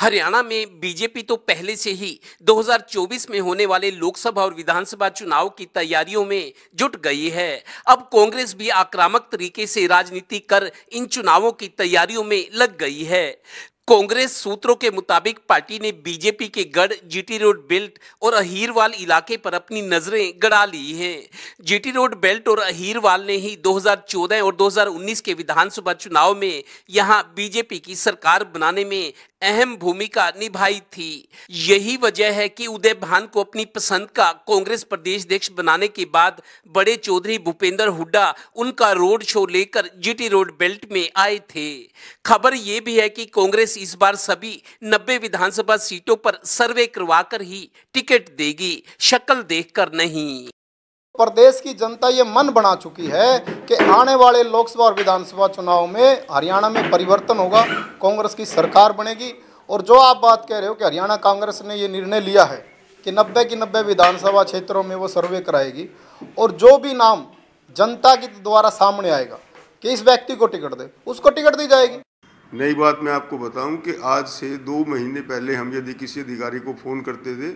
हरियाणा में बीजेपी तो पहले से ही 2024 में होने वाले लोकसभा और विधानसभा चुनाव की तैयारियों में जुट गई है अब कांग्रेस भी आक्रामक तरीके से राजनीति कर इन चुनावों की तैयारियों में लग गई है कांग्रेस सूत्रों के मुताबिक पार्टी ने बीजेपी के गढ़ जीटी रोड बेल्ट और अहीरवाल इलाके पर अपनी नजरें गड़ा ली हैं जीटी रोड बेल्ट और अहीरवाल ने ही 2014 और 2019 के विधानसभा चुनाव में यहां बीजेपी की सरकार बनाने में अहम भूमिका निभाई थी यही वजह है कि उदय भान को अपनी पसंद का कांग्रेस प्रदेश अध्यक्ष बनाने के बाद बड़े चौधरी भूपेंद्र हुड्डा उनका रोड शो लेकर जीटी रोड बेल्ट में आए थे खबर ये भी है कि कांग्रेस कांग्रेस इस बार सभी 90 विधानसभा सीटों पर सर्वे करवाकर ही टिकट देगी शक्ल देखकर नहीं प्रदेश की जनता ये मन बना चुकी है कि आने वाले लोकसभा और विधानसभा चुनाव में हरियाणा में परिवर्तन होगा कांग्रेस की सरकार बनेगी और जो आप बात कह रहे हो कि हरियाणा कांग्रेस ने ये निर्णय लिया है कि 90 की 90 विधानसभा क्षेत्रों में वो सर्वे कराएगी और जो भी नाम जनता के द्वारा सामने आएगा कि इस व्यक्ति को टिकट दे उसको टिकट दी जाएगी नई बात मैं आपको बताऊं कि आज से दो महीने पहले हम यदि किसी अधिकारी को फ़ोन करते थे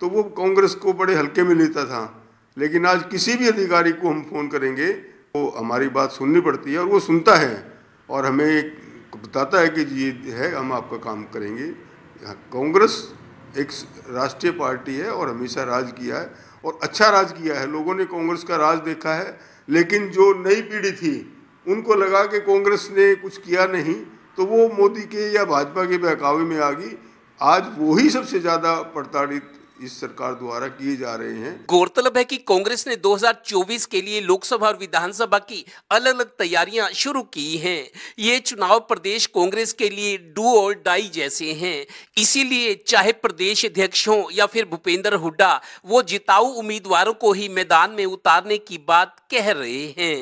तो वो कांग्रेस को बड़े हल्के में लेता था लेकिन आज किसी भी अधिकारी को हम फ़ोन करेंगे तो हमारी बात सुननी पड़ती है और वो सुनता है और हमें बताता है कि ये है हम आपका काम करेंगे कांग्रेस एक राष्ट्रीय पार्टी है और हमेशा राज किया है और अच्छा राज किया है लोगों ने कांग्रेस का राज देखा है लेकिन जो नई पीढ़ी थी उनको लगा कि कांग्रेस ने कुछ किया नहीं तो वो मोदी के या भाजपा के बहकावे में आ गई आज वो ही सबसे ज्यादा प्रताड़ित इस सरकार द्वारा किए जा रहे हैं गौरतलब है कि कांग्रेस ने 2024 के लिए लोकसभा और विधानसभा की अलग अलग तैयारियां शुरू की हैं ये चुनाव प्रदेश कांग्रेस के लिए डू और डाई जैसे हैं इसीलिए चाहे प्रदेश अध्यक्ष हो या फिर भूपेंद्र हुड्डा वो जिताऊ उम्मीदवारों को ही मैदान में उतारने की बात कह रहे हैं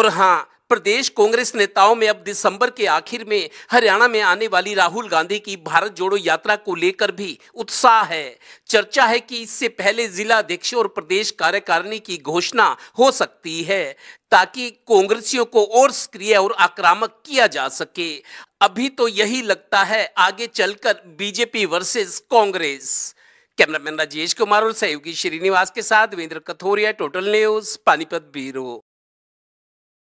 और हाँ प्रदेश कांग्रेस नेताओं में अब दिसंबर के आखिर में हरियाणा में आने वाली राहुल गांधी की भारत जोड़ो यात्रा को लेकर भी उत्साह है चर्चा है कि इससे पहले जिला अध्यक्ष और प्रदेश कार्यकारिणी की घोषणा हो सकती है ताकि कांग्रेसियों को और सक्रिय और आक्रामक किया जा सके अभी तो यही लगता है आगे चलकर BJP versus Congress cameraman Rajesh Kumar और सहयोगी श्रीनिवास के साथ Virender Kathoria total news Panipat bureau